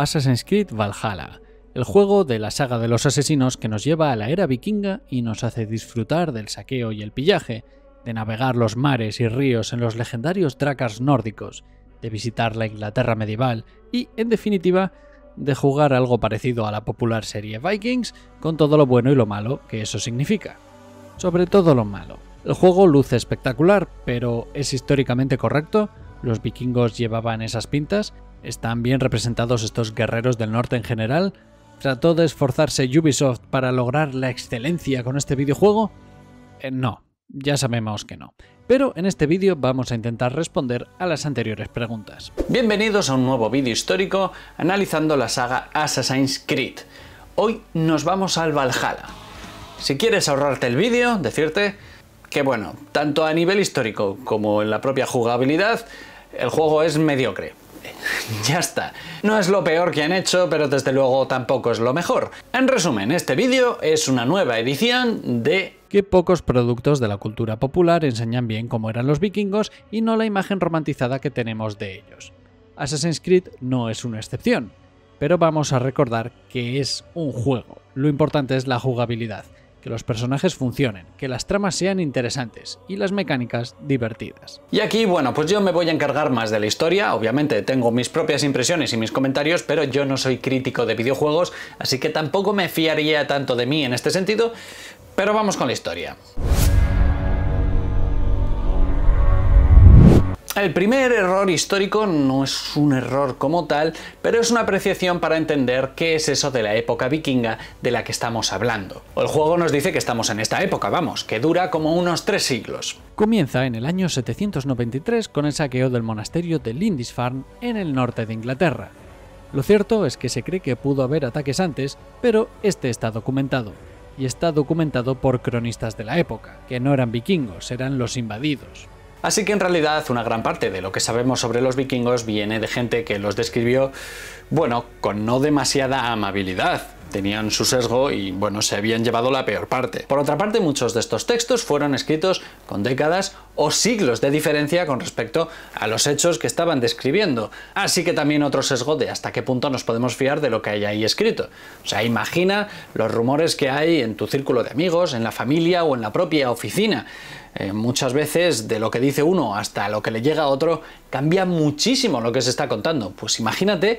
Assassin's Creed Valhalla, el juego de la saga de los asesinos que nos lleva a la era vikinga y nos hace disfrutar del saqueo y el pillaje, de navegar los mares y ríos en los legendarios dracars nórdicos, de visitar la Inglaterra medieval y, en definitiva, de jugar algo parecido a la popular serie Vikings con todo lo bueno y lo malo que eso significa. Sobre todo lo malo. El juego luce espectacular, pero ¿es históricamente correcto? ¿Los vikingos llevaban esas pintas? Están bien representados estos guerreros del norte en general. ¿Trató de esforzarse Ubisoft para lograr la excelencia con este videojuego? Eh, no, ya sabemos que no. Pero en este vídeo vamos a intentar responder a las anteriores preguntas. Bienvenidos a un nuevo vídeo histórico analizando la saga Assassin's Creed. Hoy nos vamos al Valhalla. Si quieres ahorrarte el vídeo, decirte que bueno, tanto a nivel histórico como en la propia jugabilidad, el juego es mediocre. ya está. No es lo peor que han hecho, pero desde luego tampoco es lo mejor. En resumen, este vídeo es una nueva edición de que pocos productos de la cultura popular enseñan bien cómo eran los vikingos y no la imagen romantizada que tenemos de ellos. Assassin's Creed no es una excepción, pero vamos a recordar que es un juego, lo importante es la jugabilidad que los personajes funcionen, que las tramas sean interesantes y las mecánicas divertidas. Y aquí, bueno, pues yo me voy a encargar más de la historia, obviamente tengo mis propias impresiones y mis comentarios, pero yo no soy crítico de videojuegos, así que tampoco me fiaría tanto de mí en este sentido, pero vamos con la historia. El primer error histórico no es un error como tal, pero es una apreciación para entender qué es eso de la época vikinga de la que estamos hablando. El juego nos dice que estamos en esta época, vamos, que dura como unos tres siglos. Comienza en el año 793 con el saqueo del monasterio de Lindisfarne en el norte de Inglaterra. Lo cierto es que se cree que pudo haber ataques antes, pero este está documentado. Y está documentado por cronistas de la época, que no eran vikingos, eran los invadidos. Así que en realidad una gran parte de lo que sabemos sobre los vikingos viene de gente que los describió, bueno, con no demasiada amabilidad tenían su sesgo y bueno, se habían llevado la peor parte. Por otra parte, muchos de estos textos fueron escritos con décadas o siglos de diferencia con respecto a los hechos que estaban describiendo. Así que también otro sesgo de hasta qué punto nos podemos fiar de lo que hay ahí escrito. O sea, imagina los rumores que hay en tu círculo de amigos, en la familia o en la propia oficina. Eh, muchas veces de lo que dice uno hasta lo que le llega a otro cambia muchísimo lo que se está contando. Pues imagínate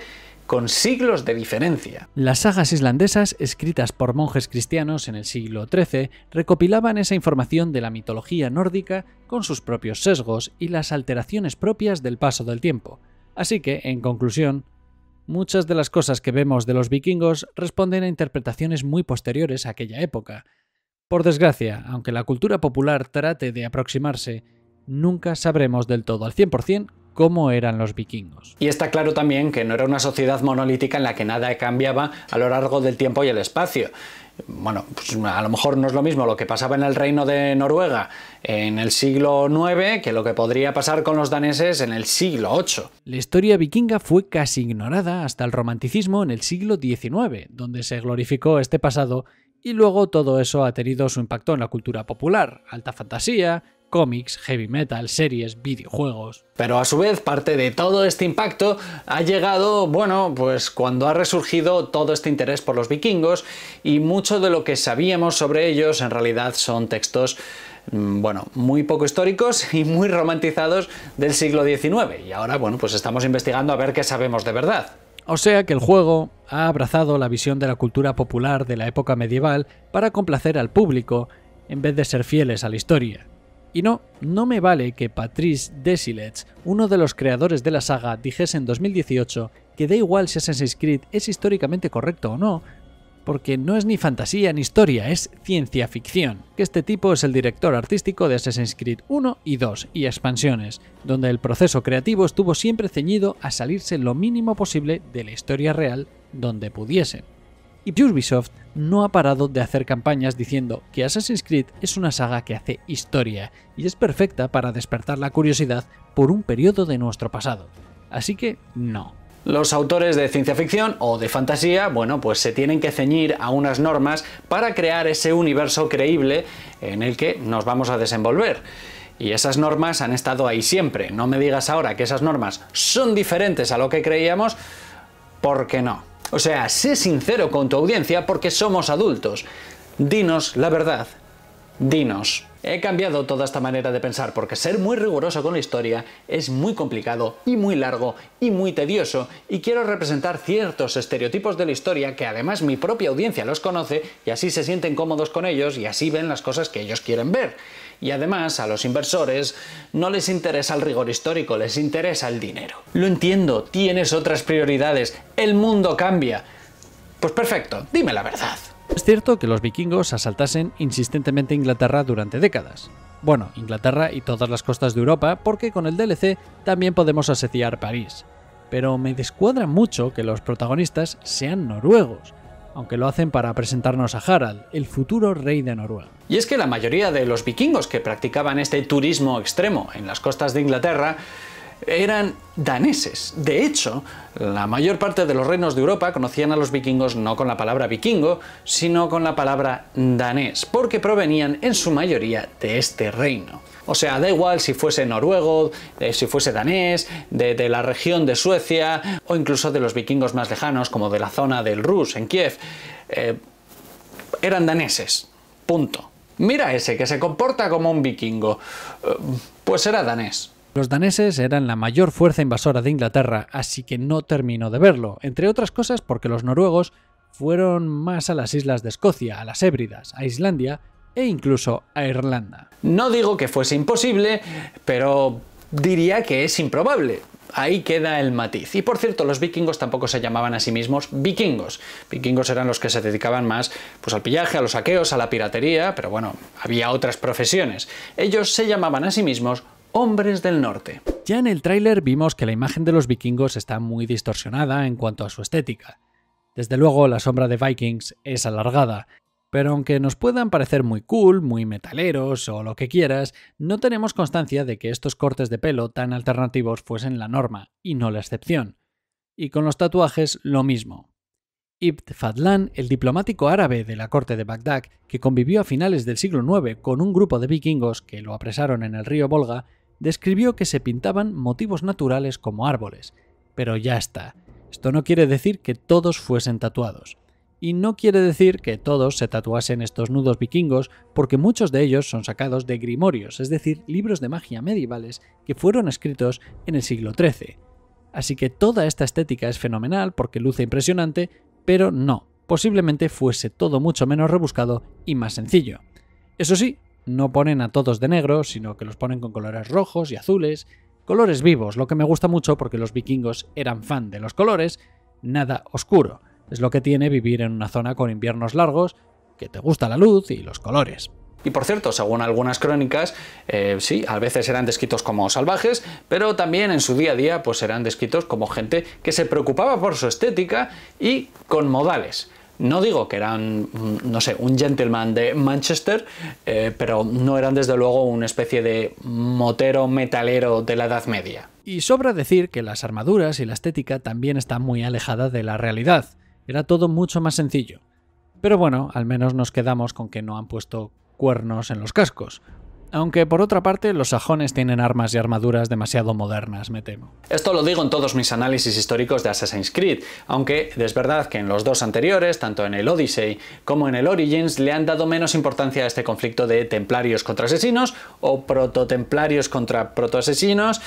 con siglos de diferencia. Las sagas islandesas, escritas por monjes cristianos en el siglo XIII, recopilaban esa información de la mitología nórdica con sus propios sesgos y las alteraciones propias del paso del tiempo. Así que, en conclusión, muchas de las cosas que vemos de los vikingos responden a interpretaciones muy posteriores a aquella época. Por desgracia, aunque la cultura popular trate de aproximarse, nunca sabremos del todo al 100% cómo eran los vikingos. Y está claro también que no era una sociedad monolítica en la que nada cambiaba a lo largo del tiempo y el espacio. Bueno, pues a lo mejor no es lo mismo lo que pasaba en el reino de Noruega en el siglo IX que lo que podría pasar con los daneses en el siglo VIII. La historia vikinga fue casi ignorada hasta el romanticismo en el siglo XIX, donde se glorificó este pasado y luego todo eso ha tenido su impacto en la cultura popular, alta fantasía, cómics, heavy metal, series, videojuegos. Pero a su vez, parte de todo este impacto ha llegado, bueno, pues cuando ha resurgido todo este interés por los vikingos y mucho de lo que sabíamos sobre ellos en realidad son textos mm, bueno, muy poco históricos y muy romantizados del siglo XIX. Y ahora, bueno, pues estamos investigando a ver qué sabemos de verdad. O sea que el juego ha abrazado la visión de la cultura popular de la época medieval para complacer al público en vez de ser fieles a la historia. Y no, no me vale que Patrice Desilets, uno de los creadores de la saga, dijese en 2018 que da igual si Assassin's Creed es históricamente correcto o no, porque no es ni fantasía ni historia, es ciencia ficción. Que este tipo es el director artístico de Assassin's Creed 1 y 2 y expansiones, donde el proceso creativo estuvo siempre ceñido a salirse lo mínimo posible de la historia real donde pudiesen. Y Ubisoft no ha parado de hacer campañas diciendo que Assassin's Creed es una saga que hace historia y es perfecta para despertar la curiosidad por un periodo de nuestro pasado. Así que no. Los autores de ciencia ficción o de fantasía, bueno, pues se tienen que ceñir a unas normas para crear ese universo creíble en el que nos vamos a desenvolver. Y esas normas han estado ahí siempre. No me digas ahora que esas normas son diferentes a lo que creíamos, porque no. O sea, sé sincero con tu audiencia porque somos adultos. Dinos la verdad. Dinos. He cambiado toda esta manera de pensar porque ser muy riguroso con la historia es muy complicado y muy largo y muy tedioso y quiero representar ciertos estereotipos de la historia que además mi propia audiencia los conoce y así se sienten cómodos con ellos y así ven las cosas que ellos quieren ver. Y además a los inversores no les interesa el rigor histórico, les interesa el dinero. Lo entiendo, tienes otras prioridades, el mundo cambia. Pues perfecto, dime la verdad. Es cierto que los vikingos asaltasen insistentemente Inglaterra durante décadas. Bueno, Inglaterra y todas las costas de Europa, porque con el DLC también podemos asediar París. Pero me descuadra mucho que los protagonistas sean noruegos aunque lo hacen para presentarnos a Harald, el futuro rey de Noruega. Y es que la mayoría de los vikingos que practicaban este turismo extremo en las costas de Inglaterra eran daneses. De hecho, la mayor parte de los reinos de Europa conocían a los vikingos no con la palabra vikingo, sino con la palabra danés, porque provenían en su mayoría de este reino. O sea, da igual si fuese noruego, eh, si fuese danés, de, la región de Suecia o incluso de los vikingos más lejanos, como de la zona del Rus, en Kiev. Eh, eran daneses. Punto. Mira ese que se comporta como un vikingo. Eh, pues era danés. Los daneses eran la mayor fuerza invasora de Inglaterra, así que no terminó de verlo, entre otras cosas porque los noruegos fueron más a las islas de Escocia, a las Hébridas, a Islandia e incluso a Irlanda. No digo que fuese imposible, pero diría que es improbable. Ahí queda el matiz. Y por cierto, los vikingos tampoco se llamaban a sí mismos vikingos. Vikingos eran los que se dedicaban más pues, al pillaje, a los saqueos, a la piratería, pero bueno, había otras profesiones. Ellos se llamaban a sí mismos hombres del norte. Ya en el tráiler vimos que la imagen de los vikingos está muy distorsionada en cuanto a su estética. Desde luego, la sombra de Vikings es alargada, pero aunque nos puedan parecer muy cool, muy metaleros o lo que quieras, no tenemos constancia de que estos cortes de pelo tan alternativos fuesen la norma y no la excepción. Y con los tatuajes lo mismo. Ibt Fadlan, el diplomático árabe de la corte de Bagdad, que convivió a finales del siglo IX con un grupo de vikingos que lo apresaron en el río Volga, describió que se pintaban motivos naturales como árboles. Pero ya está, esto no quiere decir que todos fuesen tatuados y no quiere decir que todos se tatuasen estos nudos vikingos, porque muchos de ellos son sacados de grimorios, es decir, libros de magia medievales que fueron escritos en el siglo XIII. Así que toda esta estética es fenomenal porque luce impresionante, pero no, posiblemente fuese todo mucho menos rebuscado y más sencillo. Eso sí, no ponen a todos de negro, sino que los ponen con colores rojos y azules, colores vivos, lo que me gusta mucho porque los vikingos eran fan de los colores, nada oscuro. Es lo que tiene vivir en una zona con inviernos largos, que te gusta la luz y los colores. Y por cierto, según algunas crónicas, eh, sí, a veces eran descritos como salvajes, pero también en su día a día pues eran descritos como gente que se preocupaba por su estética y con modales. No digo que eran, mm, no sé, un gentleman de Manchester, eh, pero no eran desde luego una especie de motero metalero de la Edad Media. Y sobra decir que las armaduras y la estética también están muy alejadas de la realidad. Era todo mucho más sencillo. Pero bueno, al menos nos quedamos con que no han puesto cuernos en los cascos. Aunque por otra parte, los sajones tienen armas y armaduras demasiado modernas, me temo. Esto lo digo en todos mis análisis históricos de Assassin's Creed, aunque es verdad que en los dos anteriores, tanto en el Odyssey como en el Origins, le han dado menos importancia a este conflicto de templarios contra asesinos o prototemplarios contra protoasesinos.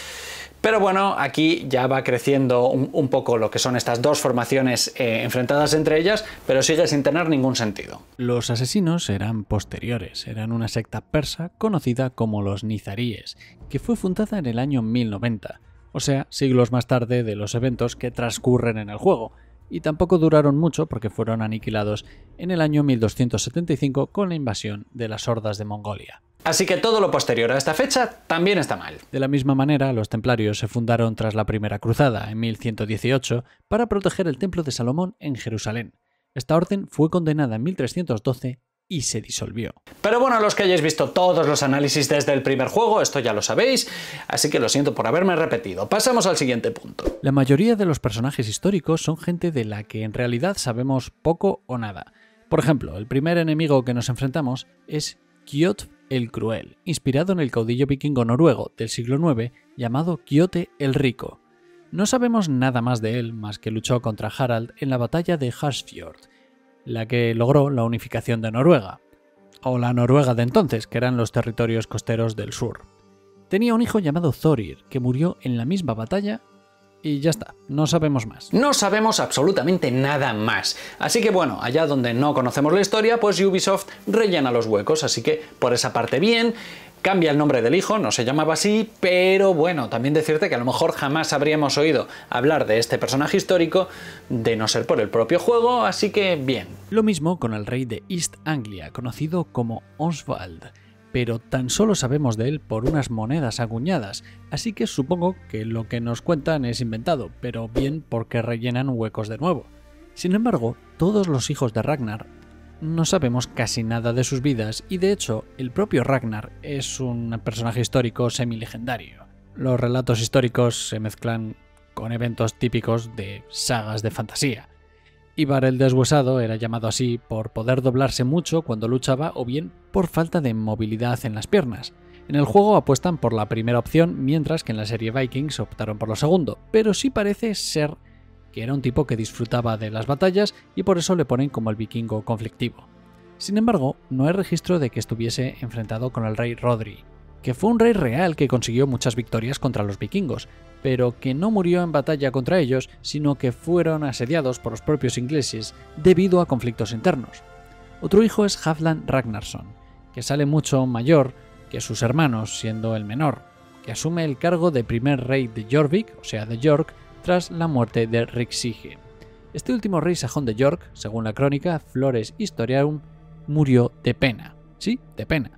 Pero bueno, aquí ya va creciendo un, poco lo que son estas dos formaciones eh, enfrentadas entre ellas, pero sigue sin tener ningún sentido. Los asesinos eran posteriores, eran una secta persa conocida como los Nizaríes, que fue fundada en el año 1090, o sea, siglos más tarde de los eventos que transcurren en el juego, y tampoco duraron mucho porque fueron aniquilados en el año 1275 con la invasión de las hordas de Mongolia. Así que todo lo posterior a esta fecha también está mal. De la misma manera, los templarios se fundaron tras la Primera Cruzada, en 1118, para proteger el Templo de Salomón en Jerusalén. Esta orden fue condenada en 1312 y se disolvió. Pero bueno, los que hayáis visto todos los análisis desde el primer juego, esto ya lo sabéis, así que lo siento por haberme repetido. Pasamos al siguiente punto. La mayoría de los personajes históricos son gente de la que en realidad sabemos poco o nada. Por ejemplo, el primer enemigo que nos enfrentamos es Kyot el Cruel, inspirado en el caudillo vikingo noruego del siglo IX llamado kiote el Rico. No sabemos nada más de él más que luchó contra Harald en la batalla de Harsfjord, la que logró la unificación de Noruega, o la Noruega de entonces, que eran los territorios costeros del sur. Tenía un hijo llamado Thorir, que murió en la misma batalla y ya está, no sabemos más. No sabemos absolutamente nada más. Así que bueno, allá donde no conocemos la historia, pues Ubisoft rellena los huecos, así que por esa parte bien. Cambia el nombre del hijo, no se llamaba así, pero bueno, también decirte que a lo mejor jamás habríamos oído hablar de este personaje histórico de no ser por el propio juego, así que bien. Lo mismo con el rey de East Anglia, conocido como Oswald pero tan solo sabemos de él por unas monedas aguñadas, así que supongo que lo que nos cuentan es inventado, pero bien porque rellenan huecos de nuevo. Sin embargo, todos los hijos de Ragnar no sabemos casi nada de sus vidas y de hecho el propio Ragnar es un personaje histórico semi-legendario. Los relatos históricos se mezclan con eventos típicos de sagas de fantasía. Ibar el deshuesado era llamado así por poder doblarse mucho cuando luchaba o bien por falta de movilidad en las piernas. En el juego apuestan por la primera opción, mientras que en la serie Vikings optaron por lo segundo, pero sí parece ser que era un tipo que disfrutaba de las batallas y por eso le ponen como el vikingo conflictivo. Sin embargo, no hay registro de que estuviese enfrentado con el rey Rodri, que fue un rey real que consiguió muchas victorias contra los vikingos, pero que no murió en batalla contra ellos, sino que fueron asediados por los propios ingleses debido a conflictos internos. Otro hijo es Haflan Ragnarsson, que sale mucho mayor que sus hermanos, siendo el menor, que asume el cargo de primer rey de Jorvik, o sea, de York, tras la muerte de Rixige. Este último rey sajón de York, según la crónica Flores Historiarum, murió de pena. Sí, de pena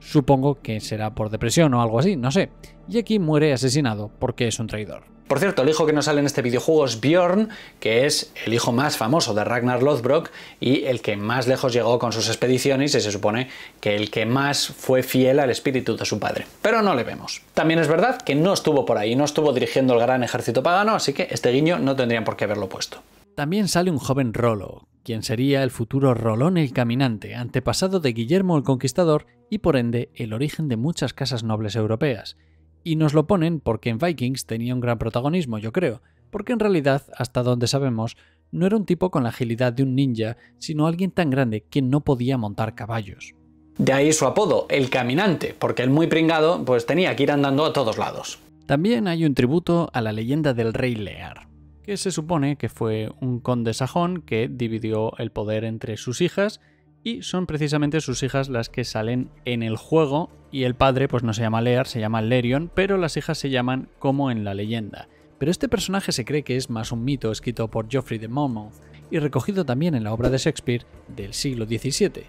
Supongo que será por depresión o algo así, no sé. Y aquí muere asesinado porque es un traidor. Por cierto, el hijo que nos sale en este videojuego es Bjorn, que es el hijo más famoso de Ragnar Lothbrok y el que más lejos llegó con sus expediciones y se supone que el que más fue fiel al espíritu de su padre. Pero no le vemos. También es verdad que no estuvo por ahí, no estuvo dirigiendo el gran ejército pagano, así que este guiño no tendrían por qué haberlo puesto. También sale un joven Rolo, quien sería el futuro Rolón el Caminante, antepasado de Guillermo el Conquistador y por ende el origen de muchas casas nobles europeas. Y nos lo ponen porque en Vikings tenía un gran protagonismo, yo creo, porque en realidad, hasta donde sabemos, no era un tipo con la agilidad de un ninja, sino alguien tan grande que no podía montar caballos. De ahí su apodo, el caminante, porque el muy pringado pues tenía que ir andando a todos lados. También hay un tributo a la leyenda del rey Lear, que se supone que fue un conde sajón que dividió el poder entre sus hijas y son precisamente sus hijas las que salen en el juego y el padre pues no se llama Lear, se llama Lerion, pero las hijas se llaman como en la leyenda. Pero este personaje se cree que es más un mito escrito por Geoffrey de Monmouth y recogido también en la obra de Shakespeare del siglo XVII.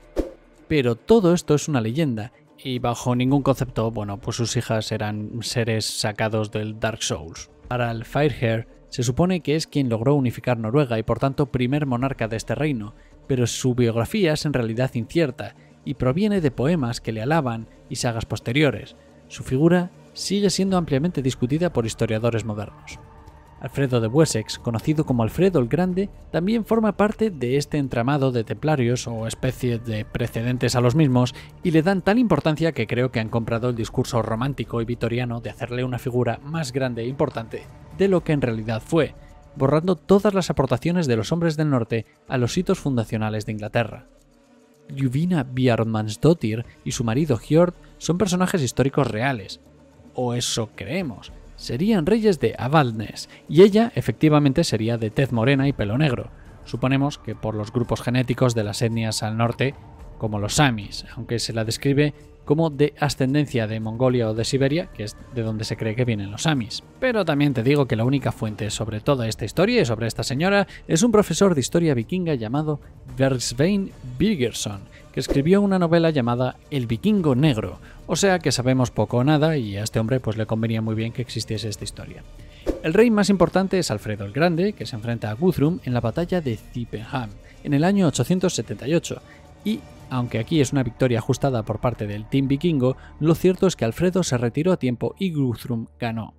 Pero todo esto es una leyenda y bajo ningún concepto, bueno, pues sus hijas eran seres sacados del Dark Souls. Para el Firehair se supone que es quien logró unificar Noruega y por tanto primer monarca de este reino, pero su biografía es en realidad incierta y proviene de poemas que le alaban y sagas posteriores. Su figura sigue siendo ampliamente discutida por historiadores modernos. Alfredo de Wessex, conocido como Alfredo el Grande, también forma parte de este entramado de templarios o especies de precedentes a los mismos y le dan tal importancia que creo que han comprado el discurso romántico y vitoriano de hacerle una figura más grande e importante de lo que en realidad fue, borrando todas las aportaciones de los hombres del norte a los hitos fundacionales de Inglaterra. Juvina Bjarmansdottir y su marido Hjord son personajes históricos reales, o eso creemos, serían reyes de Avalnes, y ella efectivamente sería de tez morena y pelo negro, suponemos que por los grupos genéticos de las etnias al norte, como los samis, aunque se la describe como de ascendencia de Mongolia o de Siberia, que es de donde se cree que vienen los samis. Pero también te digo que la única fuente sobre toda esta historia y sobre esta señora es un profesor de historia vikinga llamado Bergsvein Birgersson, que escribió una novela llamada El vikingo negro, o sea que sabemos poco o nada y a este hombre pues le convenía muy bien que existiese esta historia. El rey más importante es Alfredo el Grande, que se enfrenta a Guthrum en la batalla de Tippenham, en el año 878, y aunque aquí es una victoria ajustada por parte del team vikingo, lo cierto es que Alfredo se retiró a tiempo y Guthrum ganó.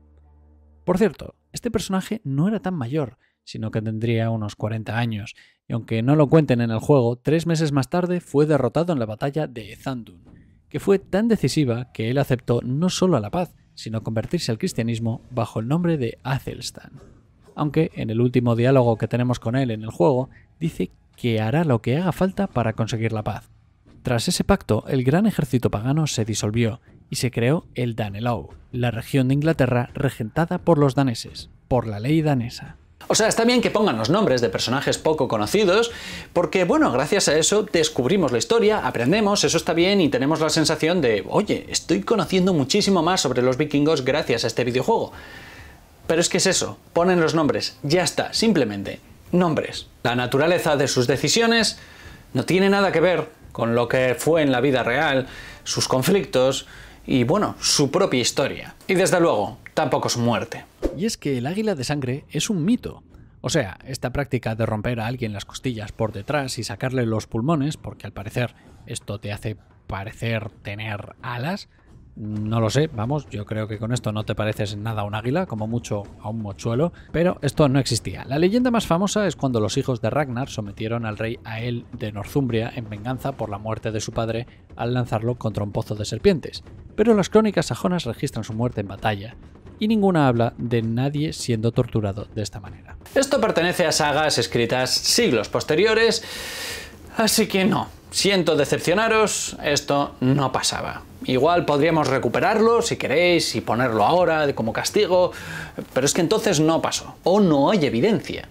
Por cierto, este personaje no era tan mayor, sino que tendría unos 40 años, y aunque no lo cuenten en el juego, tres meses más tarde fue derrotado en la batalla de Thandun, que fue tan decisiva que él aceptó no solo a la paz, sino convertirse al cristianismo bajo el nombre de Athelstan. Aunque en el último diálogo que tenemos con él en el juego, dice que hará lo que haga falta para conseguir la paz, tras ese pacto, el gran ejército pagano se disolvió y se creó el Danelaw, la región de Inglaterra regentada por los daneses, por la ley danesa. O sea, está bien que pongan los nombres de personajes poco conocidos, porque bueno, gracias a eso descubrimos la historia, aprendemos, eso está bien y tenemos la sensación de, oye, estoy conociendo muchísimo más sobre los vikingos gracias a este videojuego. Pero es que es eso, ponen los nombres, ya está, simplemente, nombres. La naturaleza de sus decisiones no tiene nada que ver con lo que fue en la vida real, sus conflictos y bueno, su propia historia. Y desde luego, tampoco su muerte. Y es que el águila de sangre es un mito. O sea, esta práctica de romper a alguien las costillas por detrás y sacarle los pulmones, porque al parecer esto te hace parecer tener alas, no lo sé, vamos, yo creo que con esto no te pareces nada a un águila, como mucho a un mochuelo, pero esto no existía. La leyenda más famosa es cuando los hijos de Ragnar sometieron al rey Ael de Northumbria en venganza por la muerte de su padre al lanzarlo contra un pozo de serpientes, pero las crónicas sajonas registran su muerte en batalla, y ninguna habla de nadie siendo torturado de esta manera. Esto pertenece a sagas escritas siglos posteriores Así que no, siento decepcionaros, esto no pasaba. Igual podríamos recuperarlo si queréis y ponerlo ahora como castigo, pero es que entonces no pasó, o no hay evidencia.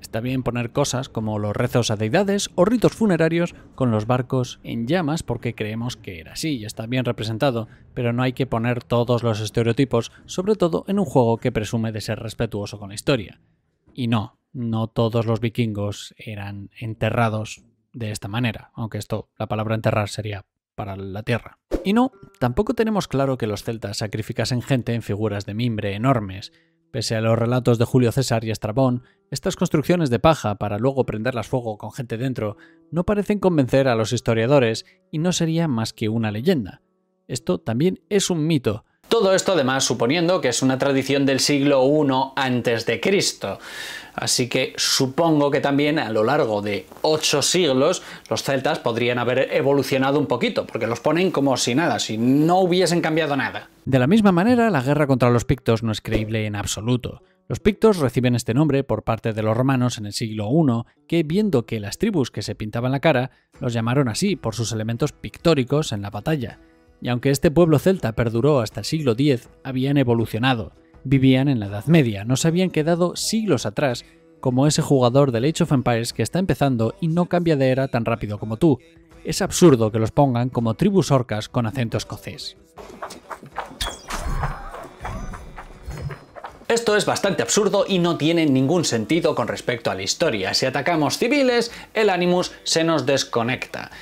Está bien poner cosas como los rezos a deidades o ritos funerarios con los barcos en llamas porque creemos que era así y está bien representado, pero no hay que poner todos los estereotipos, sobre todo en un juego que presume de ser respetuoso con la historia. Y no, no todos los vikingos eran enterrados de esta manera, aunque esto, la palabra enterrar sería para la tierra. Y no, tampoco tenemos claro que los celtas sacrificasen gente en figuras de mimbre enormes. Pese a los relatos de Julio César y Estrabón, estas construcciones de paja para luego prenderlas fuego con gente dentro no parecen convencer a los historiadores y no sería más que una leyenda. Esto también es un mito, todo esto además suponiendo que es una tradición del siglo I antes de Cristo. Así que supongo que también a lo largo de ocho siglos los celtas podrían haber evolucionado un poquito, porque los ponen como si nada, si no hubiesen cambiado nada. De la misma manera, la guerra contra los pictos no es creíble en absoluto. Los pictos reciben este nombre por parte de los romanos en el siglo I, que viendo que las tribus que se pintaban la cara, los llamaron así por sus elementos pictóricos en la batalla y aunque este pueblo celta perduró hasta el siglo X, habían evolucionado. Vivían en la Edad Media, no se habían quedado siglos atrás, como ese jugador del Age of Empires que está empezando y no cambia de era tan rápido como tú. Es absurdo que los pongan como tribus orcas con acento escocés. Esto es bastante absurdo y no tiene ningún sentido con respecto a la historia. Si atacamos civiles, el Animus se nos desconecta.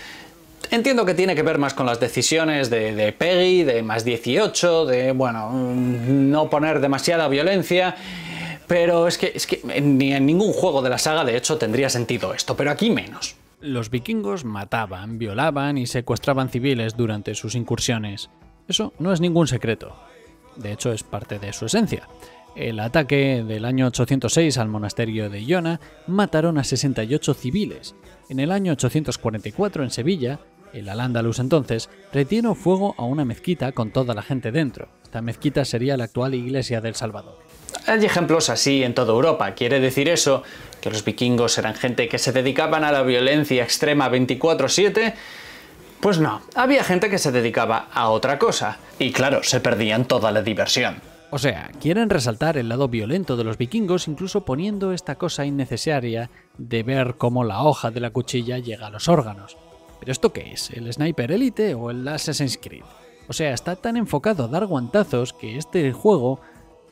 Entiendo que tiene que ver más con las decisiones de, Peggy, de más 18, de, bueno, mm, no poner demasiada violencia. Pero es que, es que ni en ningún juego de la saga, de hecho, tendría sentido esto, pero aquí menos. Los vikingos mataban, violaban y secuestraban civiles durante sus incursiones. Eso no es ningún secreto. De hecho, es parte de su esencia. El ataque del año 806 al monasterio de Iona mataron a 68 civiles. En el año 844 en Sevilla el al-Ándalus entonces, un fuego a una mezquita con toda la gente dentro. Esta mezquita sería la actual iglesia del Salvador. Hay ejemplos así en toda Europa. Quiere decir eso que los vikingos eran gente que se dedicaban a la violencia extrema 24/7. Pues no, había gente que se dedicaba a otra cosa. Y claro, se perdían toda la diversión. O sea, quieren resaltar el lado violento de los vikingos incluso poniendo esta cosa innecesaria de ver cómo la hoja de la cuchilla llega a los órganos. ¿Pero esto qué es? ¿El Sniper Elite o el Assassin's Creed? O sea, está tan enfocado a dar guantazos que este juego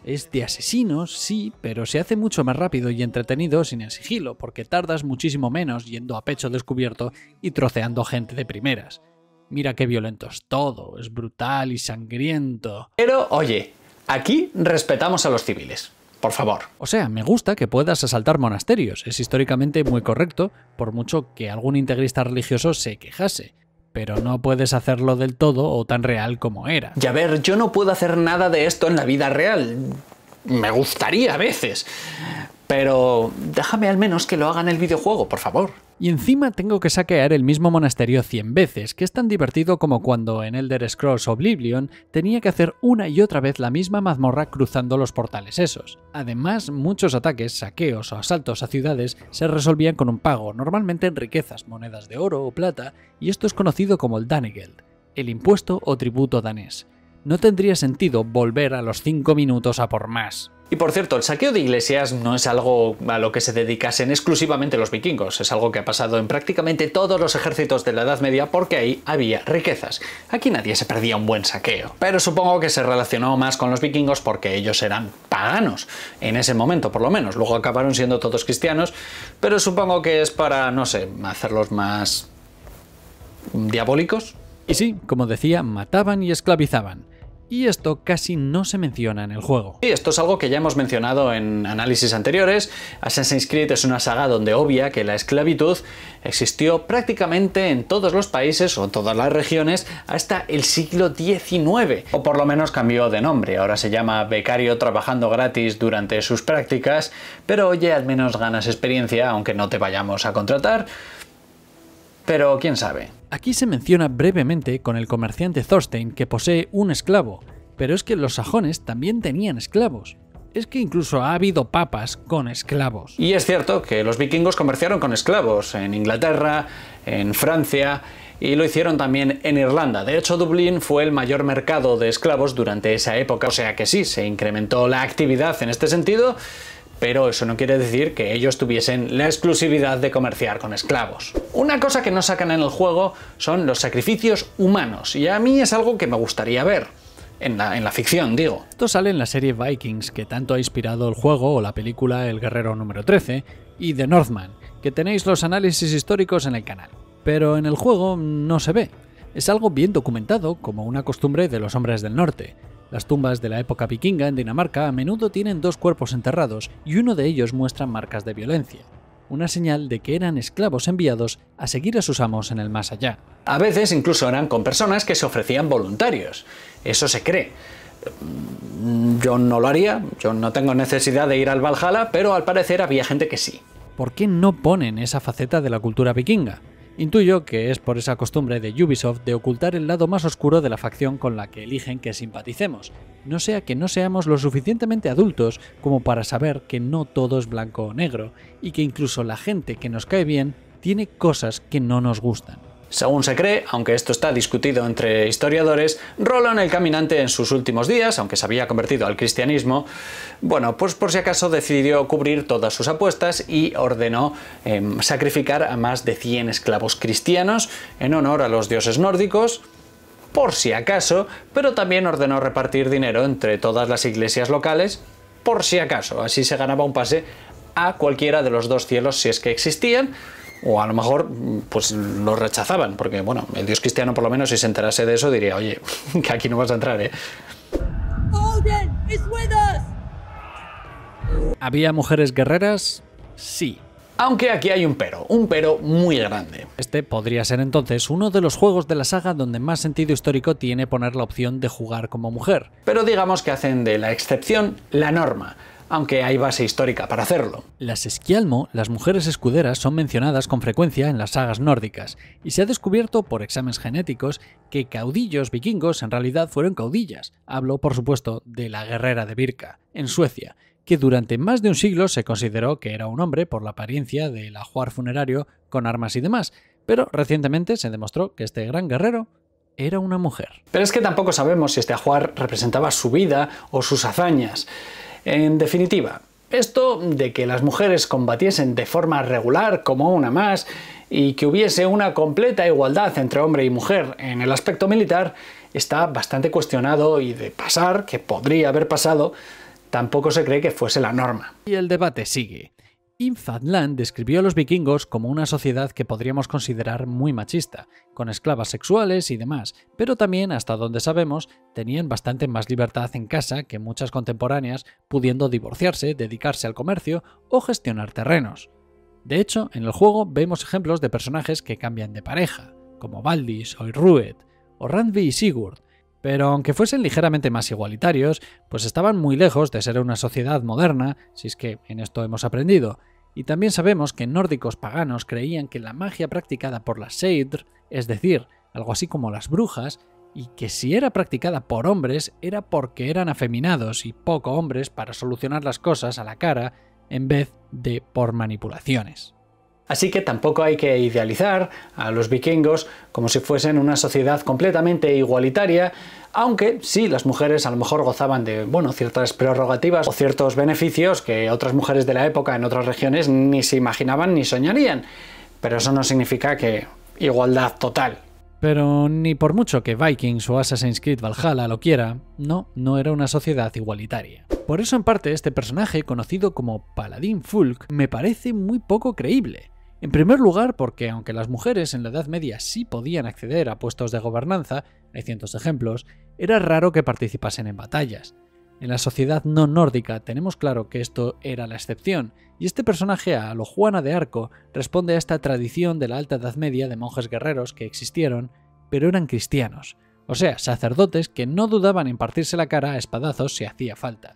es de asesinos, sí, pero se hace mucho más rápido y entretenido sin el sigilo, porque tardas muchísimo menos yendo a pecho descubierto y troceando gente de primeras. Mira qué violento es todo, es brutal y sangriento. Pero oye, aquí respetamos a los civiles por favor. O sea, me gusta que puedas asaltar monasterios, es históricamente muy correcto, por mucho que algún integrista religioso se quejase pero no puedes hacerlo del todo o tan real como era. Ya ver, yo no puedo hacer nada de esto en la vida real. Me gustaría a veces. Pero déjame al menos que lo haga en el videojuego, por favor. Y encima tengo que saquear el mismo monasterio 100 veces, que es tan divertido como cuando en Elder Scrolls Oblivion tenía que hacer una y otra vez la misma mazmorra cruzando los portales esos. Además, muchos ataques, saqueos o asaltos a ciudades se resolvían con un pago, normalmente en riquezas, monedas de oro o plata, y esto es conocido como el Danegeld, el impuesto o tributo danés. No tendría sentido volver a los 5 minutos a por más. Y por cierto, el saqueo de iglesias no es algo a lo que se dedicasen exclusivamente los vikingos, es algo que ha pasado en prácticamente todos los ejércitos de la Edad Media porque ahí había riquezas. Aquí nadie se perdía un buen saqueo. Pero supongo que se relacionó más con los vikingos porque ellos eran paganos, en ese momento por lo menos. Luego acabaron siendo todos cristianos, pero supongo que es para, no sé, hacerlos más diabólicos. Y sí, como decía, mataban y esclavizaban y esto casi no se menciona en el juego. Y esto es algo que ya hemos mencionado en análisis anteriores. Assassin's Creed es una saga donde obvia que la esclavitud existió prácticamente en todos los países o todas las regiones hasta el siglo XIX, o por lo menos cambió de nombre. Ahora se llama becario trabajando gratis durante sus prácticas, pero oye, al menos ganas experiencia aunque no te vayamos a contratar. Pero quién sabe. Aquí se menciona brevemente con el comerciante Thorstein que posee un esclavo, pero es que los sajones también tenían esclavos. Es que incluso ha habido papas con esclavos. Y es cierto que los vikingos comerciaron con esclavos en Inglaterra, en Francia, y lo hicieron también en Irlanda. De hecho, Dublín fue el mayor mercado de esclavos durante esa época, o sea que sí, se incrementó la actividad en este sentido, pero eso no quiere decir que ellos tuviesen la exclusividad de comerciar con esclavos. Una cosa que no sacan en el juego son los sacrificios humanos, y a mí es algo que me gustaría ver. En la, ficción, digo. Esto sale en la serie Vikings, que tanto ha inspirado el juego o la película El Guerrero número 13, y The Northman, que tenéis los análisis históricos en el canal. Pero en el juego no se ve. Es algo bien documentado, como una costumbre de los hombres del norte. Las tumbas de la época vikinga en Dinamarca a menudo tienen dos cuerpos enterrados y uno de ellos muestra marcas de violencia, una señal de que eran esclavos enviados a seguir a sus amos en el más allá. A veces incluso eran con personas que se ofrecían voluntarios, eso se cree. Mm, yo no lo haría, yo no tengo necesidad de ir al Valhalla, pero al parecer había gente que sí. ¿Por qué no ponen esa faceta de la cultura vikinga? Intuyo que es por esa costumbre de Ubisoft de ocultar el lado más oscuro de la facción con la que eligen que simpaticemos, no sea que no seamos lo suficientemente adultos como para saber que no todo es blanco o negro, y que incluso la gente que nos cae bien tiene cosas que no nos gustan. Según se cree, aunque esto está discutido entre historiadores, Roland el Caminante en sus últimos días, aunque se había convertido al cristianismo, bueno, pues por si acaso decidió cubrir todas sus apuestas y ordenó em, sacrificar a más de 100 esclavos cristianos en honor a los dioses nórdicos, por si acaso, pero también ordenó repartir dinero entre todas las iglesias locales, por si acaso, así se ganaba un pase a cualquiera de los dos cielos si es que existían, o a lo mejor pues lo rechazaban, porque bueno, el dios cristiano por lo menos si se enterase de eso diría, oye, que aquí no vas a entrar, ¿eh? ¿Había mujeres guerreras? Sí. Aunque aquí hay un pero, un pero muy grande. Este podría ser entonces uno de los juegos de la saga donde más sentido histórico tiene poner la opción de jugar como mujer. Pero digamos que hacen de la excepción la norma aunque hay base histórica para hacerlo. Las esquialmo, las mujeres escuderas, son mencionadas con frecuencia en las sagas nórdicas, y se ha descubierto por exámenes genéticos que caudillos vikingos en realidad fueron caudillas. Hablo, por supuesto, de la guerrera de Birka, en Suecia, que durante más de un siglo se consideró que era un hombre por la apariencia del ajuar funerario con armas y demás, pero recientemente se demostró que este gran guerrero era una mujer. Pero es que tampoco sabemos si este ajuar representaba su vida o sus hazañas. En definitiva, esto de que las mujeres combatiesen de forma regular como una más y que hubiese una completa igualdad entre hombre y mujer en el aspecto militar está bastante cuestionado y de pasar, que podría haber pasado, tampoco se cree que fuese la norma. Y el debate sigue. Infantland describió a los vikingos como una sociedad que podríamos considerar muy machista, con esclavas sexuales y demás, pero también, hasta donde sabemos, tenían bastante más libertad en casa que muchas contemporáneas, pudiendo divorciarse, dedicarse al comercio o gestionar terrenos. De hecho, en el juego vemos ejemplos de personajes que cambian de pareja, como Valdis o Irruet, o Randvi y Sigurd, pero aunque fuesen ligeramente más igualitarios, pues estaban muy lejos de ser una sociedad moderna, si es que en esto hemos aprendido, y también sabemos que nórdicos paganos creían que la magia practicada por las Seidr, es decir, algo así como las brujas, y que si era practicada por hombres era porque eran afeminados y poco hombres para solucionar las cosas a la cara en vez de por manipulaciones. Así que tampoco hay que idealizar a los vikingos como si fuesen una sociedad completamente igualitaria, aunque sí las mujeres a lo mejor gozaban de bueno, ciertas prerrogativas o ciertos beneficios que otras mujeres de la época en otras regiones ni se imaginaban ni soñarían. Pero eso no significa que igualdad total. Pero ni por mucho que Vikings o Assassin's Creed Valhalla lo quiera, no, no era una sociedad igualitaria. Por eso en parte este personaje, conocido como Paladín Fulk, me parece muy poco creíble. En primer lugar, porque aunque las mujeres en la Edad Media sí podían acceder a puestos de gobernanza, hay cientos de ejemplos, era raro que participasen en batallas. En la sociedad no nórdica tenemos claro que esto era la excepción, y este personaje a lo Juana de Arco responde a esta tradición de la Alta Edad Media de monjes guerreros que existieron, pero eran cristianos, o sea, sacerdotes que no dudaban en partirse la cara a espadazos si hacía falta.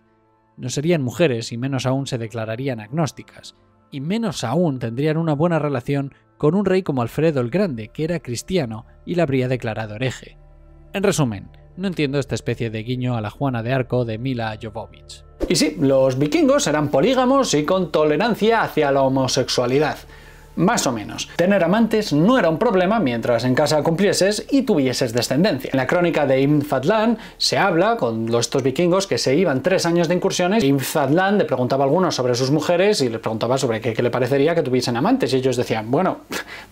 No serían mujeres y menos aún se declararían agnósticas y menos aún tendrían una buena relación con un rey como Alfredo el Grande, que era cristiano y la habría declarado hereje. En resumen, no entiendo esta especie de guiño a la Juana de Arco de Mila Jovovich. Y sí, los vikingos eran polígamos y con tolerancia hacia la homosexualidad más o menos. Tener amantes no era un problema mientras en casa cumplieses y tuvieses descendencia. En la crónica de Imfadlan se habla con estos vikingos que se iban tres años de incursiones. Imfatlan le preguntaba a algunos sobre sus mujeres y les preguntaba sobre qué, le parecería que tuviesen amantes. Y ellos decían, bueno,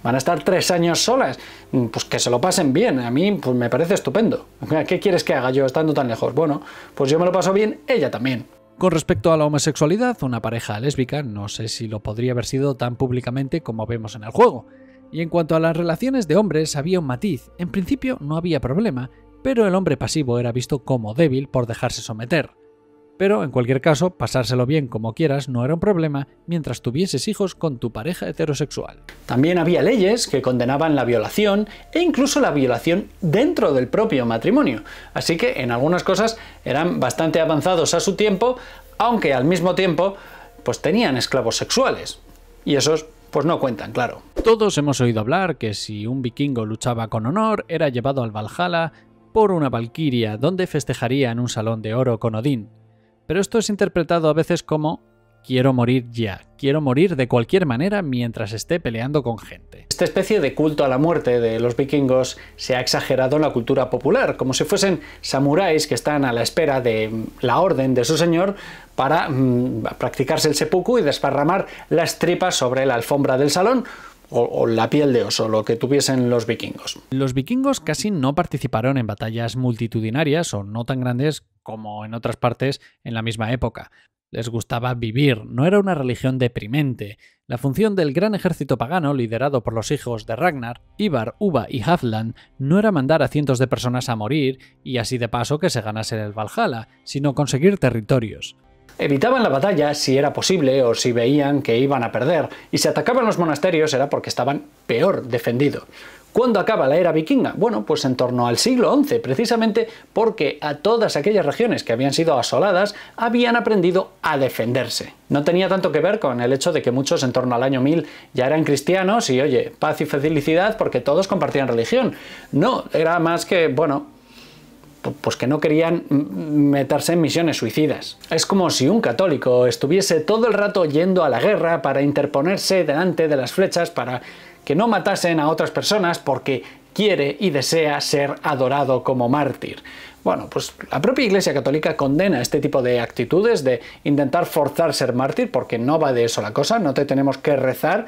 van a estar tres años solas, mm, pues que se lo pasen bien. A mí pues, me parece estupendo. ¿Qué quieres que haga yo estando tan lejos? Bueno, pues yo me lo paso bien, ella también. Con respecto a la homosexualidad, una pareja lésbica no sé si lo podría haber sido tan públicamente como vemos en el juego. Y en cuanto a las relaciones de hombres había un matiz, en principio no había problema, pero el hombre pasivo era visto como débil por dejarse someter. Pero en cualquier caso, pasárselo bien como quieras no era un problema mientras tuvieses hijos con tu pareja heterosexual. También había leyes que condenaban la violación e incluso la violación dentro del propio matrimonio, así que en algunas cosas eran bastante avanzados a su tiempo, aunque al mismo tiempo pues tenían esclavos sexuales. Y esos pues no cuentan, claro. Todos hemos oído hablar que si un vikingo luchaba con honor, era llevado al Valhalla por una valquiria, donde festejaría en un salón de oro con Odín. Pero esto es interpretado a veces como quiero morir ya, quiero morir de cualquier manera mientras esté peleando con gente. Esta especie de culto a la muerte de los vikingos se ha exagerado en la cultura popular, como si fuesen samuráis que están a la espera de mm, la orden de su señor para mm, practicarse el seppuku y desparramar las tripas sobre la alfombra del salón, o, la piel de oso, lo que tuviesen los vikingos. Los vikingos casi no participaron en batallas multitudinarias o no tan grandes como en otras partes en la misma época. Les gustaba vivir, no era una religión deprimente. La función del gran ejército pagano, liderado por los hijos de Ragnar, Ibar, Uba y Hafland, no era mandar a cientos de personas a morir y así de paso que se ganase el Valhalla, sino conseguir territorios. Evitaban la batalla si era posible o si veían que iban a perder, y si atacaban los monasterios era porque estaban peor defendidos. ¿Cuándo acaba la era vikinga? Bueno, pues en torno al siglo XI, precisamente porque a todas aquellas regiones que habían sido asoladas habían aprendido a defenderse. No tenía tanto que ver con el hecho de que muchos en torno al año 1000 ya eran cristianos y, oye, paz y felicidad porque todos compartían religión. No, era más que, bueno, pues que no querían meterse en misiones suicidas. Es como si un católico estuviese todo el rato yendo a la guerra para interponerse delante de las flechas para que no matasen a otras personas porque quiere y desea ser adorado como mártir. Bueno, pues la propia Iglesia Católica condena este tipo de actitudes de intentar forzar ser mártir porque no va de eso la cosa, no te tenemos que rezar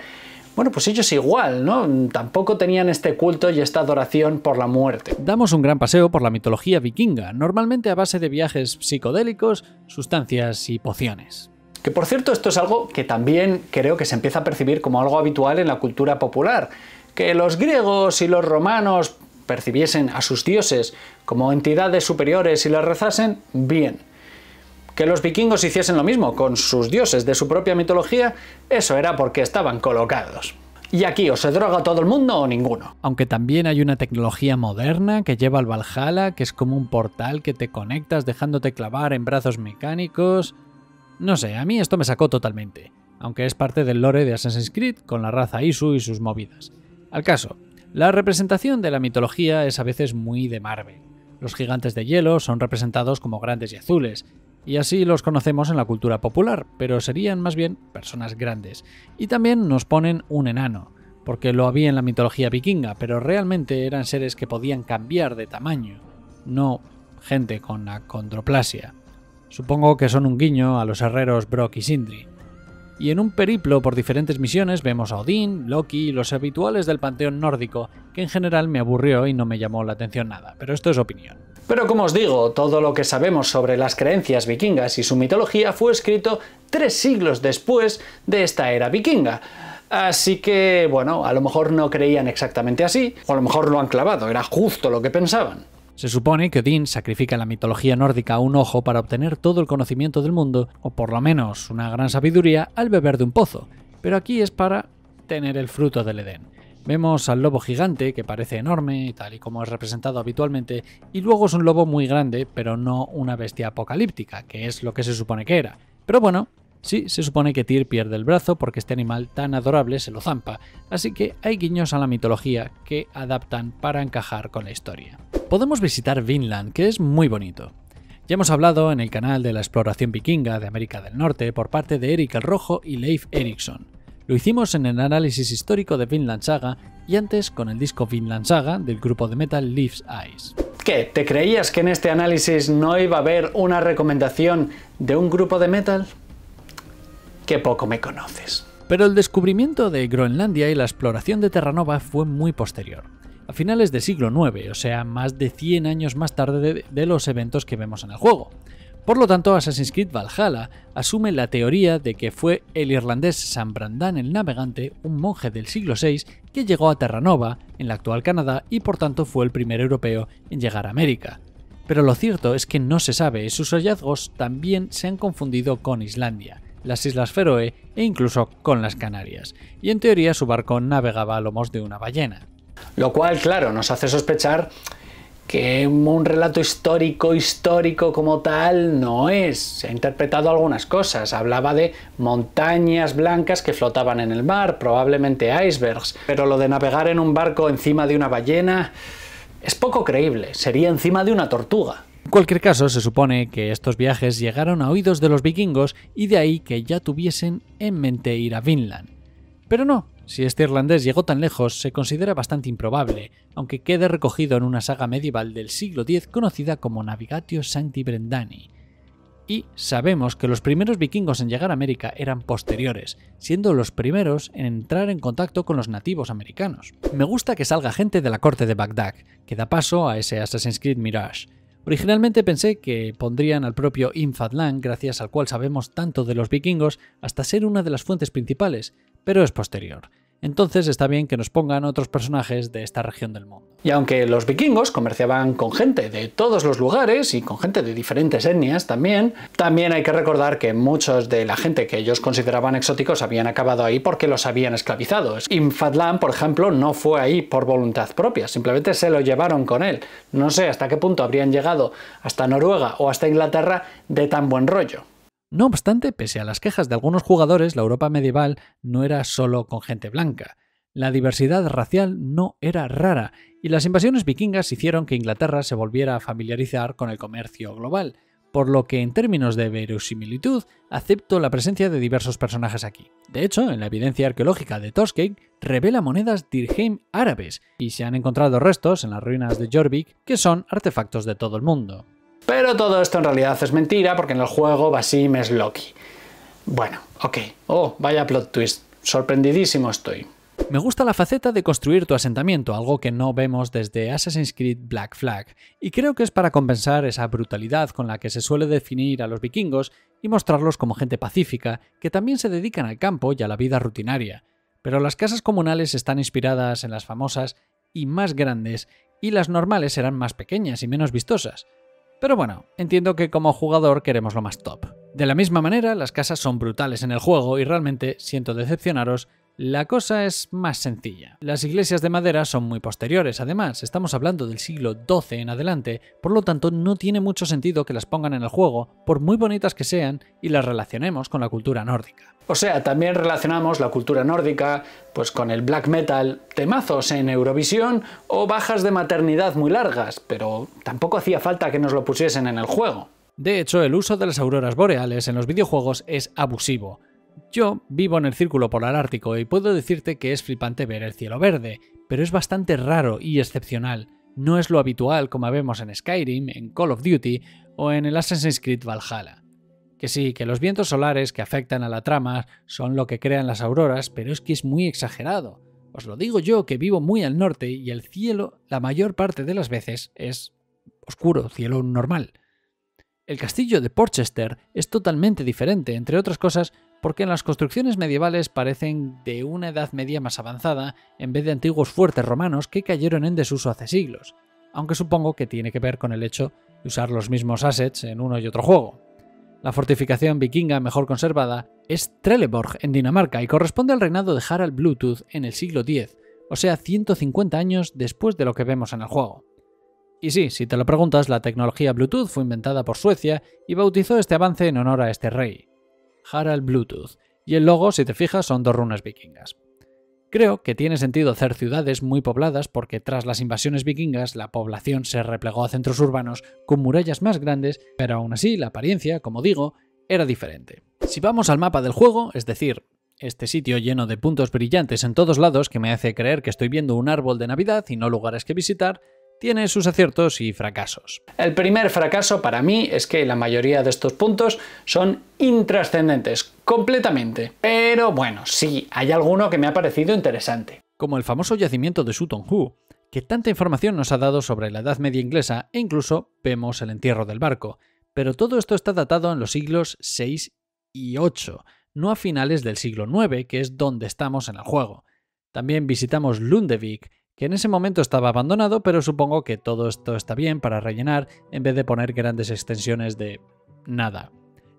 bueno, pues ellos igual, ¿no? Tampoco tenían este culto y esta adoración por la muerte. Damos un gran paseo por la mitología vikinga, normalmente a base de viajes psicodélicos, sustancias y pociones. Que por cierto, esto es algo que también creo que se empieza a percibir como algo habitual en la cultura popular. Que los griegos y los romanos percibiesen a sus dioses como entidades superiores y las rezasen, bien. Que los vikingos hiciesen lo mismo con sus dioses de su propia mitología, eso era porque estaban colocados. Y aquí o se droga todo el mundo o ninguno. Aunque también hay una tecnología moderna que lleva al Valhalla, que es como un portal que te conectas dejándote clavar en brazos mecánicos. No sé, a mí esto me sacó totalmente, aunque es parte del lore de Assassin's Creed con la raza Isu y sus movidas. Al caso, la representación de la mitología es a veces muy de Marvel. Los gigantes de hielo son representados como grandes y azules, y así los conocemos en la cultura popular, pero serían más bien personas grandes. Y también nos ponen un enano, porque lo había en la mitología vikinga, pero realmente eran seres que podían cambiar de tamaño, no gente con acondroplasia. Supongo que son un guiño a los herreros Brock y Sindri. Y en un periplo por diferentes misiones vemos a Odín, Loki y los habituales del panteón nórdico, que en general me aburrió y no me llamó la atención nada, pero esto es opinión. Pero como os digo, todo lo que sabemos sobre las creencias vikingas y su mitología fue escrito tres siglos después de esta era vikinga. Así que, bueno, a lo mejor no creían exactamente así, o a lo mejor lo han clavado, era justo lo que pensaban. Se supone que Odín sacrifica la mitología nórdica a un ojo para obtener todo el conocimiento del mundo, o por lo menos una gran sabiduría, al beber de un pozo. Pero aquí es para tener el fruto del Edén. Vemos al lobo gigante, que parece enorme, tal y como es representado habitualmente, y luego es un lobo muy grande, pero no una bestia apocalíptica, que es lo que se supone que era. Pero bueno, sí, se supone que Tyr pierde el brazo porque este animal tan adorable se lo zampa, así que hay guiños a la mitología que adaptan para encajar con la historia. Podemos visitar Vinland, que es muy bonito. Ya hemos hablado en el canal de la exploración vikinga de América del Norte por parte de Eric el Rojo y Leif Erikson. Lo hicimos en el análisis histórico de Vinland Saga y antes con el disco Vinland Saga del grupo de metal Leaves Eyes. ¿Qué? ¿Te creías que en este análisis no iba a haber una recomendación de un grupo de metal? Qué poco me conoces. Pero el descubrimiento de Groenlandia y la exploración de Terranova fue muy posterior, a finales del siglo IX, o sea, más de 100 años más tarde de los eventos que vemos en el juego. Por lo tanto, Assassin's Creed Valhalla asume la teoría de que fue el irlandés San Brandán el Navegante, un monje del siglo VI, que llegó a Terranova, en la actual Canadá, y por tanto fue el primer europeo en llegar a América. Pero lo cierto es que no se sabe y sus hallazgos también se han confundido con Islandia, las Islas Feroe e incluso con las Canarias, y en teoría su barco navegaba a lomos de una ballena. Lo cual, claro, nos hace sospechar que un relato histórico, histórico como tal, no es. Se ha interpretado algunas cosas. Hablaba de montañas blancas que flotaban en el mar, probablemente icebergs. Pero lo de navegar en un barco encima de una ballena es poco creíble. Sería encima de una tortuga. En cualquier caso, se supone que estos viajes llegaron a oídos de los vikingos y de ahí que ya tuviesen en mente ir a Vinland. Pero no, si este irlandés llegó tan lejos, se considera bastante improbable, aunque quede recogido en una saga medieval del siglo X conocida como Navigatio Sancti Brendani. Y sabemos que los primeros vikingos en llegar a América eran posteriores, siendo los primeros en entrar en contacto con los nativos americanos. Me gusta que salga gente de la corte de Bagdad, que da paso a ese Assassin's Creed Mirage. Originalmente pensé que pondrían al propio Infadlan, gracias al cual sabemos tanto de los vikingos, hasta ser una de las fuentes principales, pero es posterior. Entonces está bien que nos pongan otros personajes de esta región del mundo. Y aunque los vikingos comerciaban con gente de todos los lugares y con gente de diferentes etnias también, también hay que recordar que muchos de la gente que ellos consideraban exóticos habían acabado ahí porque los habían esclavizado. Infadlan, por ejemplo, no fue ahí por voluntad propia, simplemente se lo llevaron con él. No sé hasta qué punto habrían llegado hasta Noruega o hasta Inglaterra de tan buen rollo. No obstante, pese a las quejas de algunos jugadores, la Europa medieval no era solo con gente blanca. La diversidad racial no era rara, y las invasiones vikingas hicieron que Inglaterra se volviera a familiarizar con el comercio global, por lo que en términos de verosimilitud acepto la presencia de diversos personajes aquí. De hecho, en la evidencia arqueológica de Toskeg revela monedas dirheim árabes, y se han encontrado restos en las ruinas de Jorvik que son artefactos de todo el mundo. Pero todo esto en realidad es mentira porque en el juego Basim es Loki. Bueno, ok. Oh, vaya plot twist. Sorprendidísimo estoy. Me gusta la faceta de construir tu asentamiento, algo que no vemos desde Assassin's Creed Black Flag, y creo que es para compensar esa brutalidad con la que se suele definir a los vikingos y mostrarlos como gente pacífica, que también se dedican al campo y a la vida rutinaria. Pero las casas comunales están inspiradas en las famosas y más grandes, y las normales serán más pequeñas y menos vistosas. Pero bueno, entiendo que como jugador queremos lo más top. De la misma manera, las casas son brutales en el juego y realmente, siento decepcionaros, la cosa es más sencilla. Las iglesias de madera son muy posteriores, además, estamos hablando del siglo XII en adelante, por lo tanto no tiene mucho sentido que las pongan en el juego, por muy bonitas que sean, y las relacionemos con la cultura nórdica. O sea, también relacionamos la cultura nórdica pues con el black metal, temazos en Eurovisión o bajas de maternidad muy largas, pero tampoco hacía falta que nos lo pusiesen en el juego. De hecho, el uso de las auroras boreales en los videojuegos es abusivo. Yo vivo en el círculo polar ártico y puedo decirte que es flipante ver el cielo verde, pero es bastante raro y excepcional. No es lo habitual como vemos en Skyrim, en Call of Duty o en el Assassin's Creed Valhalla. Que sí, que los vientos solares que afectan a la trama son lo que crean las auroras, pero es que es muy exagerado. Os lo digo yo que vivo muy al norte y el cielo la mayor parte de las veces es oscuro, cielo normal. El castillo de Porchester es totalmente diferente, entre otras cosas, porque en las construcciones medievales parecen de una edad media más avanzada en vez de antiguos fuertes romanos que cayeron en desuso hace siglos, aunque supongo que tiene que ver con el hecho de usar los mismos assets en uno y otro juego. La fortificación vikinga mejor conservada es Trelleborg en Dinamarca y corresponde al reinado de Harald Bluetooth en el siglo X, o sea 150 años después de lo que vemos en el juego. Y sí, si te lo preguntas, la tecnología Bluetooth fue inventada por Suecia y bautizó este avance en honor a este rey, Harald Bluetooth, y el logo, si te fijas, son dos runas vikingas. Creo que tiene sentido hacer ciudades muy pobladas porque tras las invasiones vikingas la población se replegó a centros urbanos con murallas más grandes, pero aún así la apariencia, como digo, era diferente. Si vamos al mapa del juego, es decir, este sitio lleno de puntos brillantes en todos lados que me hace creer que estoy viendo un árbol de Navidad y no lugares que visitar, tiene sus aciertos y fracasos. El primer fracaso para mí es que la mayoría de estos puntos son intrascendentes, completamente. Pero bueno, sí, hay alguno que me ha parecido interesante. Como el famoso yacimiento de Sutton Hoo, que tanta información nos ha dado sobre la Edad Media inglesa e incluso vemos el entierro del barco. Pero todo esto está datado en los siglos 6 y 8, no a finales del siglo 9 que es donde estamos en el juego. También visitamos Lundevik, que en ese momento estaba abandonado, pero supongo que todo esto está bien para rellenar en vez de poner grandes extensiones de nada.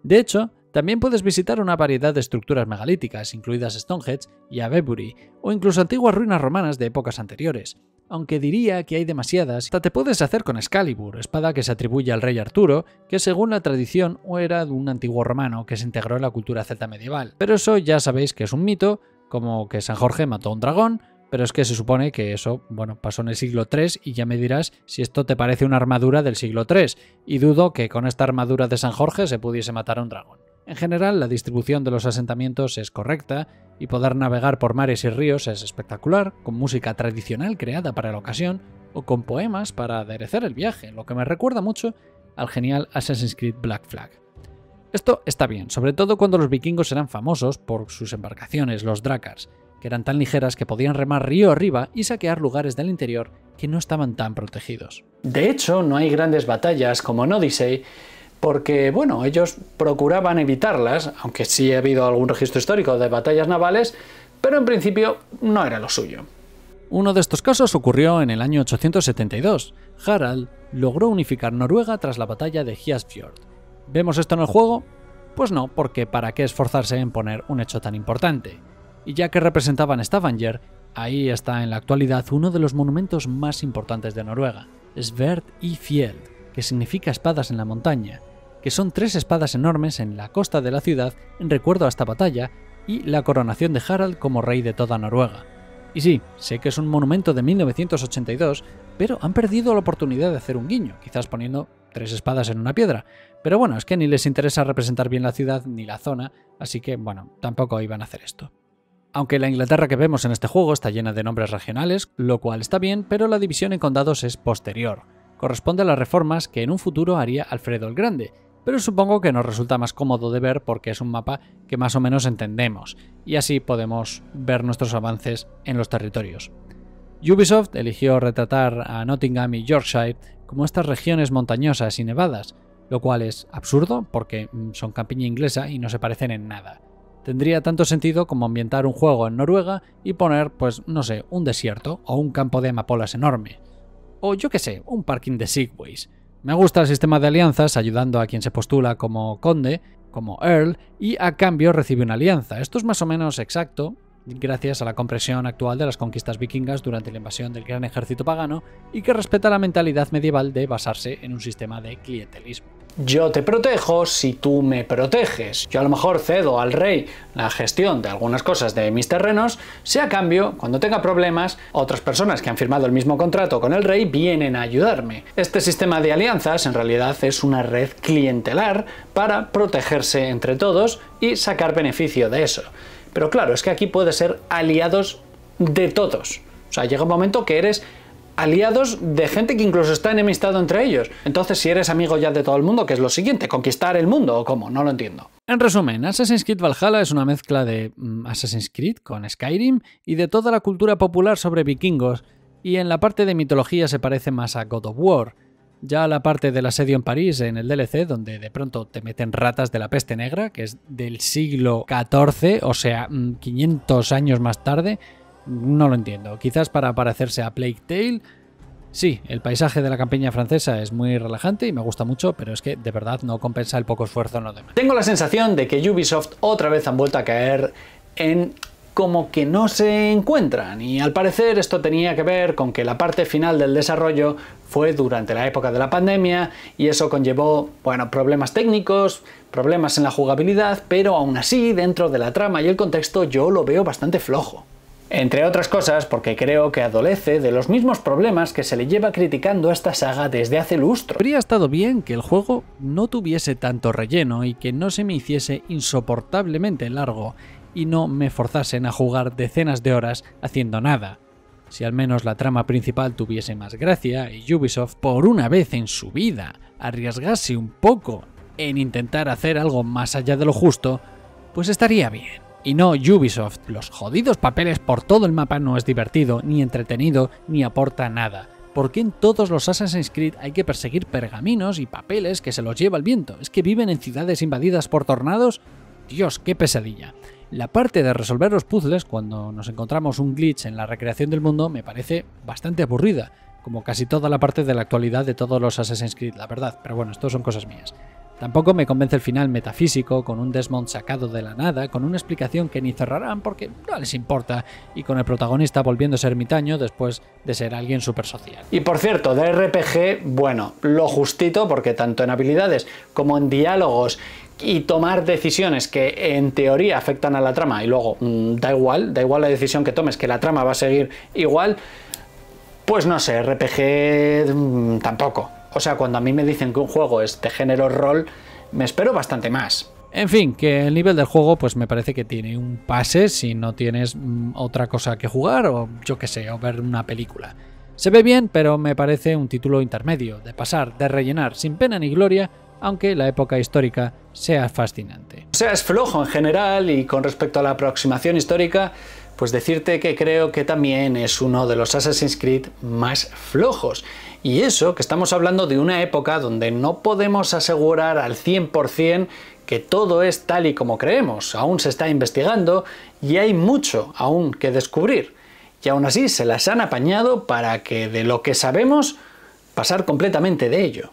De hecho, también puedes visitar una variedad de estructuras megalíticas, incluidas Stonehenge y Avebury, o incluso antiguas ruinas romanas de épocas anteriores. Aunque diría que hay demasiadas, hasta te puedes hacer con Excalibur, espada que se atribuye al rey Arturo, que según la tradición era de un antiguo romano que se integró en la cultura celta medieval. Pero eso ya sabéis que es un mito, como que San Jorge mató a un dragón, pero es que se supone que eso, bueno, pasó en el siglo III y ya me dirás si esto te parece una armadura del siglo III, y dudo que con esta armadura de San Jorge se pudiese matar a un dragón. En general, la distribución de los asentamientos es correcta y poder navegar por mares y ríos es espectacular, con música tradicional creada para la ocasión o con poemas para aderezar el viaje, lo que me recuerda mucho al genial Assassin's Creed Black Flag. Esto está bien, sobre todo cuando los vikingos eran famosos por sus embarcaciones, los Drakars, que eran tan ligeras que podían remar río arriba y saquear lugares del interior que no estaban tan protegidos. De hecho, no hay grandes batallas como en Odyssey, porque bueno, ellos procuraban evitarlas, aunque sí ha habido algún registro histórico de batallas navales, pero en principio no era lo suyo. Uno de estos casos ocurrió en el año 872. Harald logró unificar Noruega tras la batalla de Hyasfjord. ¿Vemos esto en el juego? Pues no, porque ¿para qué esforzarse en poner un hecho tan importante? Y ya que representaban Stavanger, ahí está en la actualidad uno de los monumentos más importantes de Noruega, Sverd y Fjeld, que significa espadas en la montaña, que son tres espadas enormes en la costa de la ciudad en recuerdo a esta batalla y la coronación de Harald como rey de toda Noruega. Y sí, sé que es un monumento de 1982, pero han perdido la oportunidad de hacer un guiño, quizás poniendo tres espadas en una piedra. Pero bueno, es que ni les interesa representar bien la ciudad ni la zona, así que bueno, tampoco iban a hacer esto. Aunque la Inglaterra que vemos en este juego está llena de nombres regionales, lo cual está bien, pero la división en condados es posterior. Corresponde a las reformas que en un futuro haría Alfredo el Grande, pero supongo que nos resulta más cómodo de ver porque es un mapa que más o menos entendemos, y así podemos ver nuestros avances en los territorios. Ubisoft eligió retratar a Nottingham y Yorkshire como estas regiones montañosas y nevadas, lo cual es absurdo porque mm, son campiña inglesa y no se parecen en nada tendría tanto sentido como ambientar un juego en Noruega y poner, pues, no sé, un desierto o un campo de amapolas enorme. O yo qué sé, un parking de Segways. Me gusta el sistema de alianzas ayudando a quien se postula como conde, como Earl, y a cambio recibe una alianza. Esto es más o menos exacto, gracias a la compresión actual de las conquistas vikingas durante la invasión del gran ejército pagano y que respeta la mentalidad medieval de basarse en un sistema de clientelismo yo te protejo si tú me proteges. Yo a lo mejor cedo al rey la gestión de algunas cosas de mis terrenos, si a cambio, cuando tenga problemas, otras personas que han firmado el mismo contrato con el rey vienen a ayudarme. Este sistema de alianzas en realidad es una red clientelar para protegerse entre todos y sacar beneficio de eso. Pero claro, es que aquí puedes ser aliados de todos. O sea, llega un momento que eres aliados de gente que incluso está enemistado entre ellos. Entonces, si eres amigo ya de todo el mundo, ¿qué es lo siguiente? ¿Conquistar el mundo o cómo? No lo entiendo. En resumen, Assassin's Creed Valhalla es una mezcla de mm, Assassin's Creed con Skyrim y de toda la cultura popular sobre vikingos, y en la parte de mitología se parece más a God of War. Ya la parte del asedio en París, en el DLC, donde de pronto te meten ratas de la peste negra, que es del siglo XIV, o sea, 500 mm, años más tarde, no lo entiendo. Quizás para parecerse a Plague Tale. Sí, el paisaje de la campaña francesa es muy relajante y me gusta mucho, pero es que de verdad no compensa el poco esfuerzo en lo demás. Tengo la sensación de que Ubisoft otra vez han vuelto a caer en como que no se encuentran y al parecer esto tenía que ver con que la parte final del desarrollo fue durante la época de la pandemia y eso conllevó, bueno, problemas técnicos, problemas en la jugabilidad, pero aún así dentro de la trama y el contexto yo lo veo bastante flojo. Entre otras cosas porque creo que adolece de los mismos problemas que se le lleva criticando a esta saga desde hace lustro. Habría estado bien que el juego no tuviese tanto relleno y que no se me hiciese insoportablemente largo y no me forzasen a jugar decenas de horas haciendo nada. Si al menos la trama principal tuviese más gracia y Ubisoft por una vez en su vida arriesgase un poco en intentar hacer algo más allá de lo justo, pues estaría bien y no Ubisoft. Los jodidos papeles por todo el mapa no es divertido, ni entretenido, ni aporta nada. ¿Por qué en todos los Assassin's Creed hay que perseguir pergaminos y papeles que se los lleva el viento? ¿Es que viven en ciudades invadidas por tornados? Dios, qué pesadilla. La parte de resolver los puzzles cuando nos encontramos un glitch en la recreación del mundo me parece bastante aburrida, como casi toda la parte de la actualidad de todos los Assassin's Creed, la verdad, pero bueno, esto son cosas mías. Tampoco me convence el final metafísico, con un Desmond sacado de la nada, con una explicación que ni cerrarán porque no les importa, y con el protagonista volviendo a ser mitaño después de ser alguien súper social. Y por cierto, de RPG, bueno, lo justito, porque tanto en habilidades como en diálogos y tomar decisiones que en teoría afectan a la trama y luego mm, da igual, da igual la decisión que tomes, que la trama va a seguir igual, pues no sé, RPG mm, tampoco. O sea, cuando a mí me dicen que un juego es de género rol, me espero bastante más. En fin, que el nivel del juego pues me parece que tiene un pase si no tienes mm, otra cosa que jugar o yo qué sé, o ver una película. Se ve bien, pero me parece un título intermedio, de pasar, de rellenar, sin pena ni gloria, aunque la época histórica sea fascinante. O sea, es flojo en general y con respecto a la aproximación histórica, pues decirte que creo que también es uno de los Assassin's Creed más flojos. Y eso que estamos hablando de una época donde no podemos asegurar al 100% que todo es tal y como creemos. Aún se está investigando y hay mucho aún que descubrir. Y aún así se las han apañado para que de lo que sabemos pasar completamente de ello.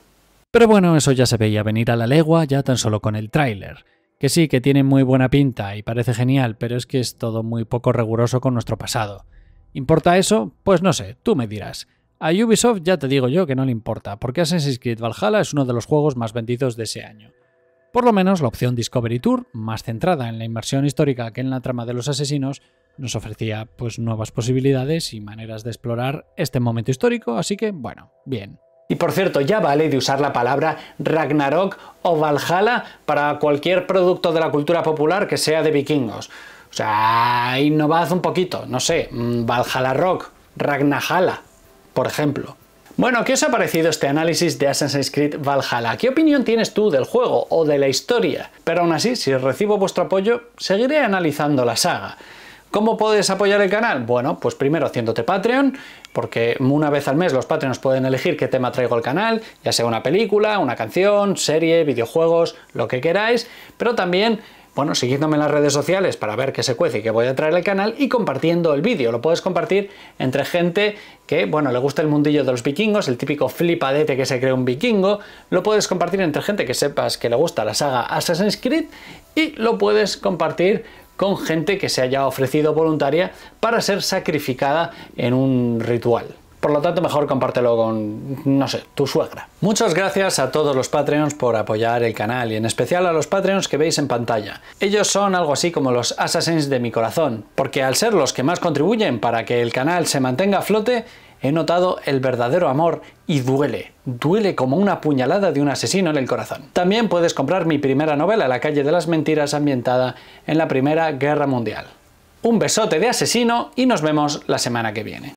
Pero bueno, eso ya se veía venir a la legua ya tan solo con el tráiler que sí, que tiene muy buena pinta y parece genial, pero es que es todo muy poco riguroso con nuestro pasado. ¿Importa eso? Pues no sé, tú me dirás. A Ubisoft ya te digo yo que no le importa, porque Assassin's Creed Valhalla es uno de los juegos más vendidos de ese año. Por lo menos la opción Discovery Tour, más centrada en la inmersión histórica que en la trama de los asesinos, nos ofrecía pues nuevas posibilidades y maneras de explorar este momento histórico, así que bueno, bien. Y por cierto, ya vale de usar la palabra Ragnarok o Valhalla para cualquier producto de la cultura popular que sea de vikingos. O sea, innovad un poquito, no sé, mm, Valhalla Rock, Ragnarhalla, por ejemplo. Bueno, ¿qué os ha parecido este análisis de Assassin's Creed Valhalla? ¿Qué opinión tienes tú del juego o de la historia? Pero aún así, si recibo vuestro apoyo, seguiré analizando la saga. ¿Cómo puedes apoyar el canal? Bueno, pues primero haciéndote Patreon, porque una vez al mes los Patreons pueden elegir qué tema traigo al canal, ya sea una película, una canción, serie, videojuegos, lo que queráis, pero también bueno, siguiéndome en las redes sociales para ver qué se cuece y qué voy a traer al canal y compartiendo el vídeo. Lo puedes compartir entre gente que, bueno, le gusta el mundillo de los vikingos, el típico flipadete que se cree un vikingo. Lo puedes compartir entre gente que sepas que le gusta la saga Assassin's Creed y lo puedes compartir con gente que se haya ofrecido voluntaria para ser sacrificada en un ritual. Por lo tanto, mejor compártelo con, no sé, tu suegra. Muchas gracias a todos los Patreons por apoyar el canal y en especial a los Patreons que veis en pantalla. Ellos son algo así como los Assassins de mi corazón, porque al ser los que más contribuyen para que el canal se mantenga a flote, he notado el verdadero amor y duele. Duele como una puñalada de un asesino en el corazón. También puedes comprar mi primera novela, La calle de las mentiras, ambientada en la Primera Guerra Mundial. Un besote de asesino y nos vemos la semana que viene.